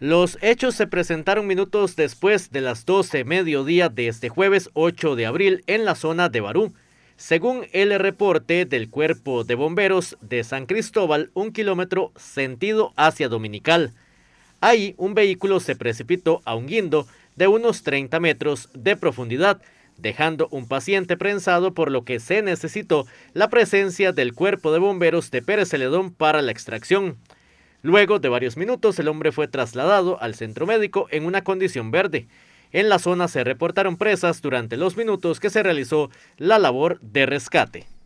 Los hechos se presentaron minutos después de las 12 mediodía de este jueves 8 de abril en la zona de Barú. Según el reporte del Cuerpo de Bomberos de San Cristóbal, un kilómetro sentido hacia Dominical. Ahí un vehículo se precipitó a un guindo de unos 30 metros de profundidad, dejando un paciente prensado por lo que se necesitó la presencia del Cuerpo de Bomberos de Pérez Celedón para la extracción. Luego de varios minutos, el hombre fue trasladado al centro médico en una condición verde. En la zona se reportaron presas durante los minutos que se realizó la labor de rescate.